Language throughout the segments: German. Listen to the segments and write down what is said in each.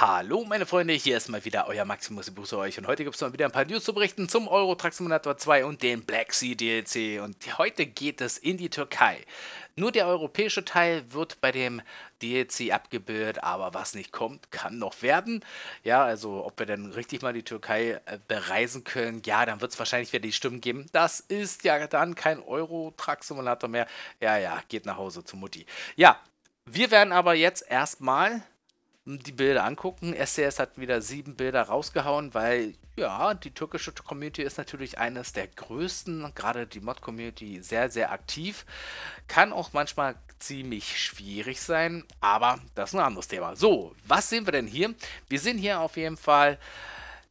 Hallo meine Freunde, hier ist mal wieder euer Maximus, ich begrüße euch und heute gibt es mal wieder ein paar News zu berichten zum Euro Truck Simulator 2 und dem Black Sea DLC und heute geht es in die Türkei. Nur der europäische Teil wird bei dem DLC abgebildet, aber was nicht kommt, kann noch werden. Ja, also ob wir dann richtig mal die Türkei äh, bereisen können, ja, dann wird es wahrscheinlich wieder die Stimmen geben. Das ist ja dann kein Euro Truck Simulator mehr. Ja, ja, geht nach Hause zu Mutti. Ja, wir werden aber jetzt erstmal die Bilder angucken. SCS hat wieder sieben Bilder rausgehauen, weil ja, die türkische Community ist natürlich eines der größten, gerade die Mod-Community sehr, sehr aktiv. Kann auch manchmal ziemlich schwierig sein, aber das ist ein anderes Thema. So, was sehen wir denn hier? Wir sehen hier auf jeden Fall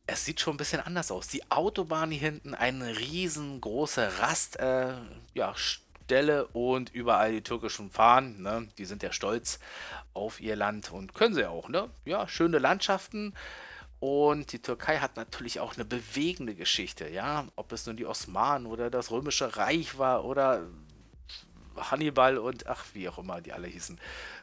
es sieht schon ein bisschen anders aus. Die Autobahn hier hinten, eine riesengroße Rast, äh, ja, Delle und überall die türkischen Fahnen. Ne? Die sind ja stolz auf ihr Land und können sie auch. Ne? Ja, schöne Landschaften. Und die Türkei hat natürlich auch eine bewegende Geschichte, ja. Ob es nun die Osmanen oder das Römische Reich war oder Hannibal und ach, wie auch immer die alle hießen.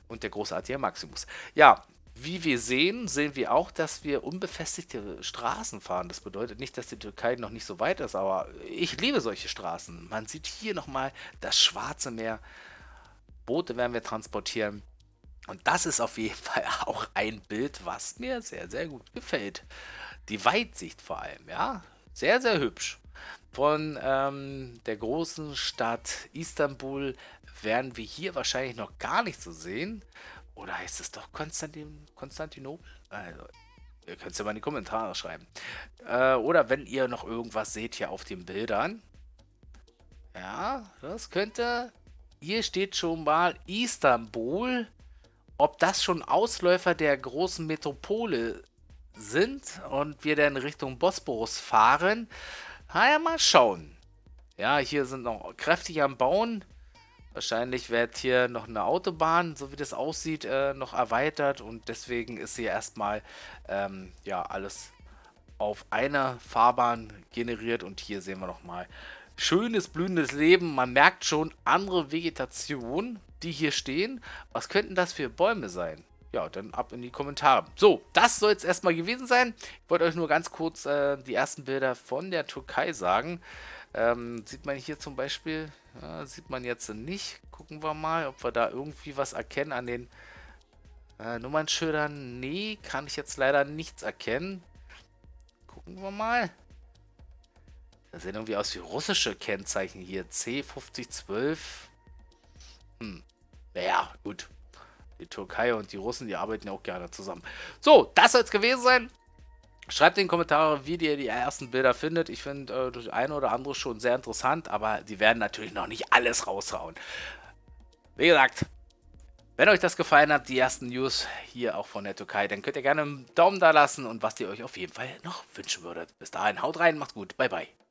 Und der großartige Maximus. Ja, wie wir sehen, sehen wir auch, dass wir unbefestigte Straßen fahren. Das bedeutet nicht, dass die Türkei noch nicht so weit ist, aber ich liebe solche Straßen. Man sieht hier nochmal das Schwarze Meer. Boote werden wir transportieren. Und das ist auf jeden Fall auch ein Bild, was mir sehr, sehr gut gefällt. Die Weitsicht vor allem, ja. Sehr, sehr hübsch. Von ähm, der großen Stadt Istanbul werden wir hier wahrscheinlich noch gar nicht so sehen. Oder heißt es doch Konstantin, Konstantinopel? Also, ihr könnt es ja mal in die Kommentare schreiben. Äh, oder wenn ihr noch irgendwas seht hier auf den Bildern. Ja, das könnte... Hier steht schon mal Istanbul. Ob das schon Ausläufer der großen Metropole sind und wir dann Richtung Bosporus fahren, na ja, mal schauen. Ja, hier sind noch kräftig am Bauen. Wahrscheinlich wird hier noch eine Autobahn, so wie das aussieht, äh, noch erweitert und deswegen ist hier erstmal ähm, ja, alles auf einer Fahrbahn generiert und hier sehen wir nochmal schönes blühendes Leben. Man merkt schon andere Vegetation, die hier stehen. Was könnten das für Bäume sein? ja, dann ab in die Kommentare. So, das soll es erstmal gewesen sein. Ich wollte euch nur ganz kurz äh, die ersten Bilder von der Türkei sagen. Ähm, sieht man hier zum Beispiel, ja, sieht man jetzt nicht. Gucken wir mal, ob wir da irgendwie was erkennen an den äh, Nummernschildern. Nee, kann ich jetzt leider nichts erkennen. Gucken wir mal. Das sehen irgendwie aus wie russische Kennzeichen hier. C5012. Hm. Naja, gut. Die Türkei und die Russen, die arbeiten ja auch gerne zusammen. So, das soll es gewesen sein. Schreibt in die Kommentare, wie ihr die ersten Bilder findet. Ich finde äh, das eine oder andere schon sehr interessant, aber die werden natürlich noch nicht alles raushauen. Wie gesagt, wenn euch das gefallen hat, die ersten News hier auch von der Türkei, dann könnt ihr gerne einen Daumen da lassen und was ihr euch auf jeden Fall noch wünschen würdet. Bis dahin, haut rein, macht's gut, bye bye.